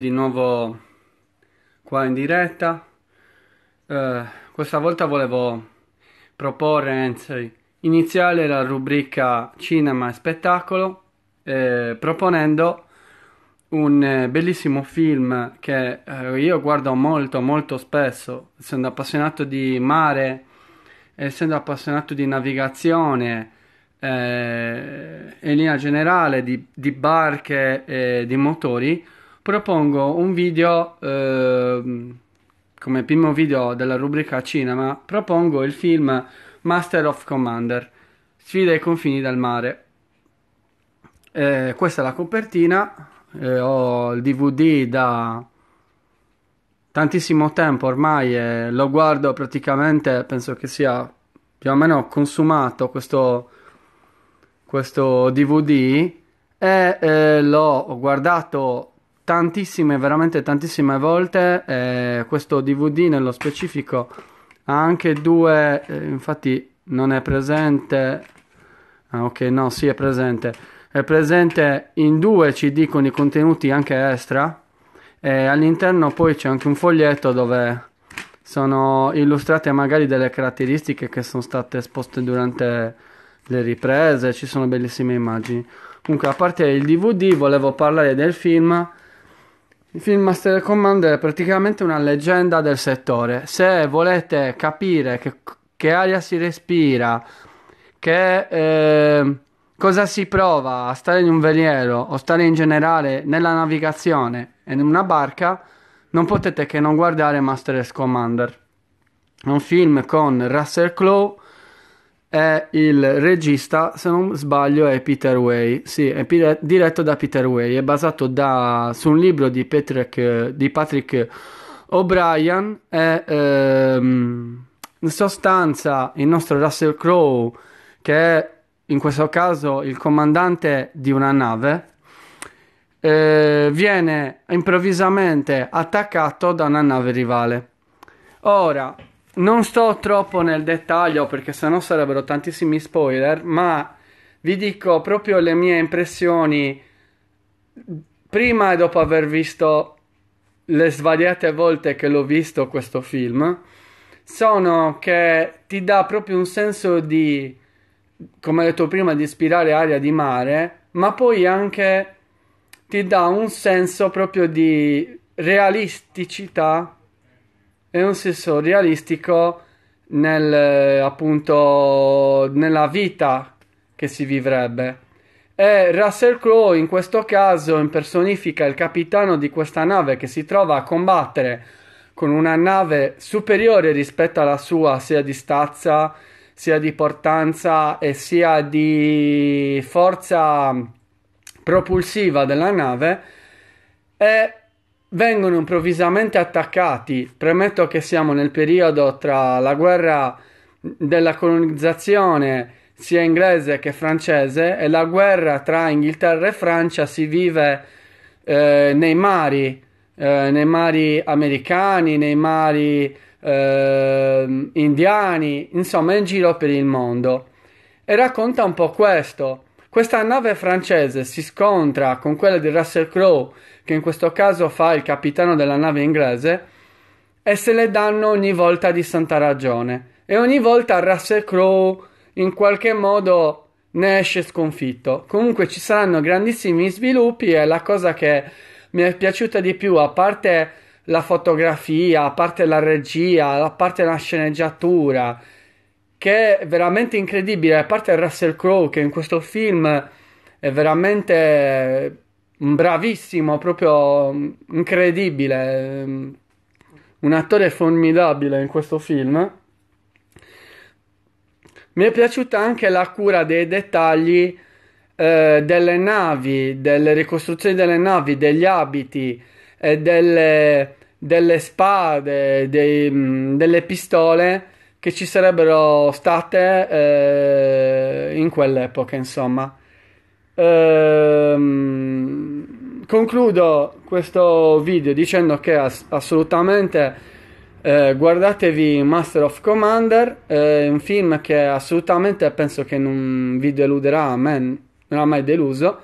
di nuovo qua in diretta eh, questa volta volevo proporre anzi iniziare la rubrica cinema e spettacolo eh, proponendo un eh, bellissimo film che eh, io guardo molto molto spesso essendo appassionato di mare essendo appassionato di navigazione eh, e in linea generale di, di barche e di motori propongo un video eh, come primo video della rubrica cinema, propongo il film Master of Commander, sfida ai confini del mare. Eh, questa è la copertina, eh, ho il DVD da tantissimo tempo ormai e lo guardo praticamente, penso che sia più o meno consumato questo, questo DVD e eh, l'ho guardato tantissime, veramente tantissime volte. Eh, questo DVD nello specifico ha anche due, eh, infatti non è presente. Ah, ok, no, sì, è presente. È presente in due CD con i contenuti anche extra. E all'interno poi c'è anche un foglietto dove sono illustrate magari delle caratteristiche che sono state esposte durante le riprese, ci sono bellissime immagini. Comunque, a parte il DVD, volevo parlare del film il film Master Commander è praticamente una leggenda del settore. Se volete capire che, che aria si respira, che eh, cosa si prova a stare in un veliero o stare in generale nella navigazione e in una barca, non potete che non guardare Master Commander. È un film con Russell Crowe è il regista, se non sbaglio, è Peter Way. Sì, è pire- diretto da Peter Way, è basato da, su un libro di Patrick, di Patrick O'Brien. È, ehm, in sostanza, il nostro Russell Crowe, che è in questo caso il comandante di una nave, eh, viene improvvisamente attaccato da una nave rivale. Ora, non sto troppo nel dettaglio perché sennò sarebbero tantissimi spoiler, ma vi dico proprio le mie impressioni prima e dopo aver visto le svariate volte che l'ho visto questo film sono che ti dà proprio un senso di, come ho detto prima, di ispirare aria di mare, ma poi anche ti dà un senso proprio di realisticità e un senso realistico nel, appunto, nella vita che si vivrebbe. E Russell Crowe in questo caso impersonifica il capitano di questa nave che si trova a combattere con una nave superiore rispetto alla sua sia di stazza, sia di portanza e sia di forza propulsiva della nave e vengono improvvisamente attaccati. Premetto che siamo nel periodo tra la guerra della colonizzazione sia inglese che francese e la guerra tra Inghilterra e Francia si vive eh, nei mari, eh, nei mari americani, nei mari eh, indiani, insomma in giro per il mondo. E racconta un po' questo questa nave francese si scontra con quella di Russell Crowe, che in questo caso fa il capitano della nave inglese, e se le danno ogni volta di santa ragione. E ogni volta Russell Crowe in qualche modo ne esce sconfitto. Comunque ci saranno grandissimi sviluppi e la cosa che mi è piaciuta di più, a parte la fotografia, a parte la regia, a parte la sceneggiatura, che è veramente incredibile, a parte Russell Crowe che in questo film è veramente bravissimo, proprio incredibile, ehm, un attore formidabile in questo film. Mi è piaciuta anche la cura dei dettagli eh, delle navi, delle ricostruzioni delle navi, degli abiti, eh, delle, delle, spade, dei, mm, delle pistole che ci sarebbero state eh, in quell'epoca, insomma. Ehm, concludo questo video dicendo che ass- assolutamente eh, guardatevi Master of Commander, eh, un film che assolutamente penso che non vi deluderà, a me non ha mai deluso.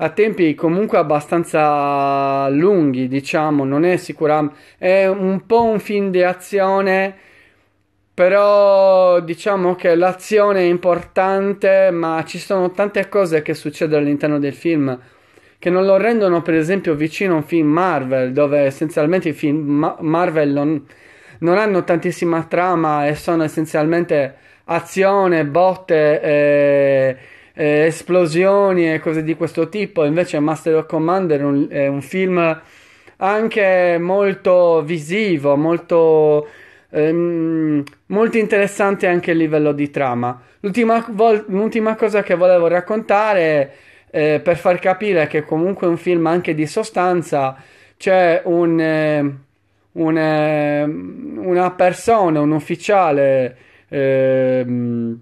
A tempi comunque abbastanza lunghi, diciamo, non è sicuramente... È un po' un film di azione però diciamo che l'azione è importante, ma ci sono tante cose che succedono all'interno del film che non lo rendono, per esempio, vicino a un film Marvel, dove essenzialmente i film ma- Marvel non, non, hanno tantissima trama e sono essenzialmente azione, botte, e, e esplosioni e cose di questo tipo. Invece, Master of Commander è un, è un film anche molto visivo, molto Ehm, molto interessante anche il livello di trama. L'ultima, vol- l'ultima cosa che volevo raccontare eh, per far capire che comunque è un film anche di sostanza c'è un, eh, un, eh, una persona, un ufficiale ehm,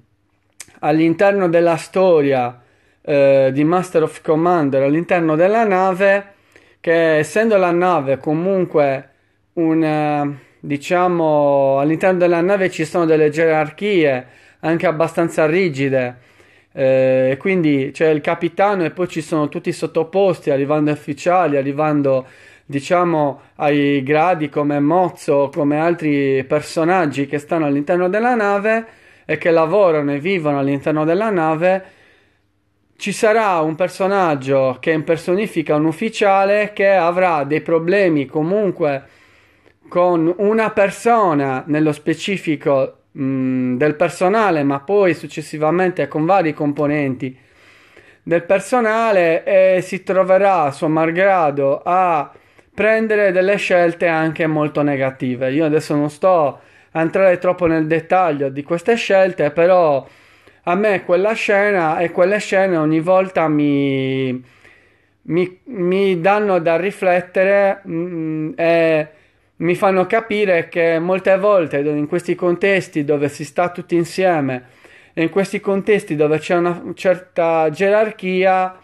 all'interno della storia eh, di Master of Commander, all'interno della nave, che essendo la nave comunque un eh, diciamo, all'interno della nave ci sono delle gerarchie anche abbastanza rigide. Eh, quindi c'è il capitano e poi ci sono tutti i sottoposti, arrivando ufficiali, arrivando diciamo ai gradi come Mozzo, come altri personaggi che stanno all'interno della nave e che lavorano e vivono all'interno della nave. Ci sarà un personaggio che impersonifica un ufficiale che avrà dei problemi comunque con una persona, nello specifico mh, mm, del personale, ma poi successivamente con vari componenti del personale e si troverà a suo malgrado a prendere delle scelte anche molto negative. Io adesso non sto a entrare troppo nel dettaglio di queste scelte, però a me quella scena e quelle scene ogni volta mi, mi, mi danno da riflettere mh, mm, e mi fanno capire che molte volte in questi contesti dove si sta tutti insieme e in questi contesti dove c'è una certa gerarchia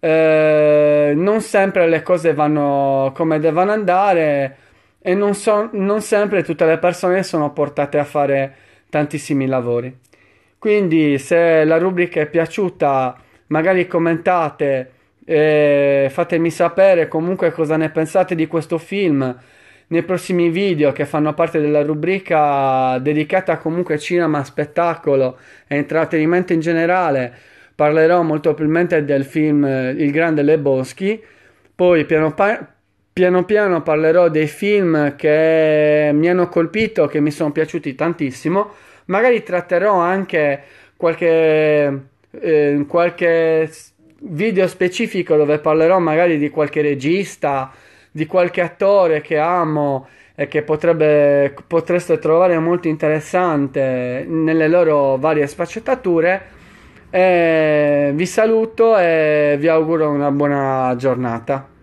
eh, non sempre le cose vanno come devono andare e non, so, non sempre tutte le persone sono portate a fare tantissimi lavori. Quindi se la rubrica è piaciuta magari commentate e fatemi sapere comunque cosa ne pensate di questo film nei prossimi video che fanno parte della rubrica dedicata comunque a cinema, spettacolo e intrattenimento in generale, parlerò molto probabilmente del film eh, Il Grande Leboschi. poi piano, pa- piano piano parlerò dei film che mi hanno colpito, che mi sono piaciuti tantissimo, magari tratterò anche qualche, eh, qualche video specifico dove parlerò magari di qualche regista, di qualche attore che amo e che potrebbe, potreste trovare molto interessante nelle loro varie sfaccettature. E vi saluto e vi auguro una buona giornata.